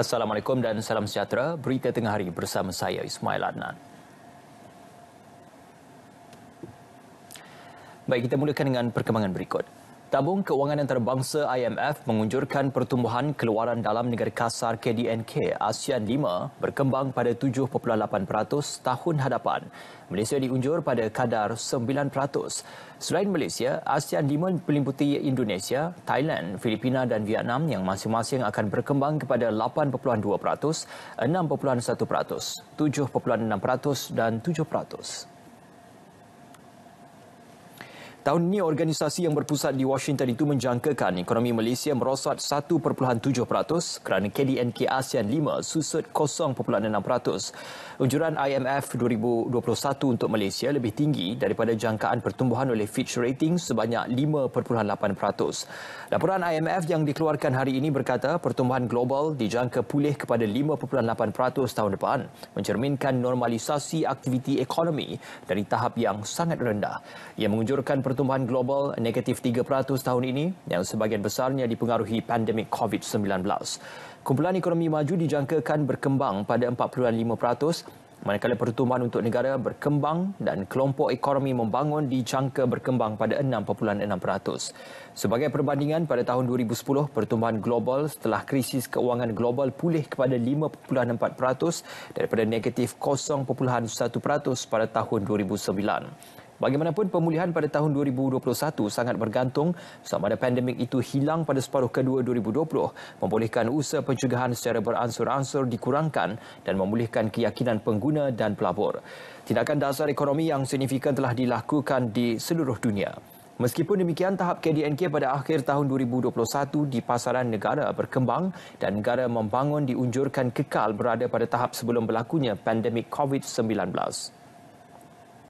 Assalamualaikum dan salam sejahtera. Berita tengah hari bersama saya Ismail Adnan. Baik, kita mulakan dengan perkembangan berikut. Tabung Keuangan Antarabangsa IMF mengunjurkan pertumbuhan keluaran dalam negara kasar KDNK ASEAN 5 berkembang pada 7.8% tahun hadapan. Malaysia diunjur pada kadar 9%. Selain Malaysia, ASEAN 5 meliputi Indonesia, Thailand, Filipina dan Vietnam yang masing-masing akan berkembang kepada 8.2%, 6.1%, 7.6% dan 7%. Tahun ini organisasi yang berpusat di Washington itu menjangkakan ekonomi Malaysia merosot 1.7% kerana KDNK ASEAN 5 susut 0.6%. Unjuran IMF 2021 untuk Malaysia lebih tinggi daripada jangkaan pertumbuhan oleh Fitch Rating sebanyak 5.8%. Laporan IMF yang dikeluarkan hari ini berkata pertumbuhan global dijangka pulih kepada 5.8% tahun depan mencerminkan normalisasi aktiviti ekonomi dari tahap yang sangat rendah. Ia mengunjurkan pertumbuhan global negatif 3% tahun ini yang sebahagian besarnya dipengaruhi pandemik COVID-19. Kumpulan ekonomi maju dijangkakan berkembang pada 4.5% manakala pertumbuhan untuk negara berkembang dan kelompok ekonomi membangun dijangka berkembang pada 6.6%. Sebagai perbandingan, pada tahun 2010, pertumbuhan global setelah krisis keuangan global pulih kepada 5.4% daripada negatif 0.1% pada tahun 2009. Bagaimanapun pemulihan pada tahun 2021 sangat bergantung sama ada pandemik itu hilang pada separuh kedua 2020 membolehkan usaha pencegahan secara beransur-ansur dikurangkan dan memulihkan keyakinan pengguna dan pelabur. Tindakan dasar ekonomi yang signifikan telah dilakukan di seluruh dunia. Meskipun demikian, tahap KDNK pada akhir tahun 2021 di pasaran negara berkembang dan negara membangun diunjurkan kekal berada pada tahap sebelum berlakunya pandemik COVID-19.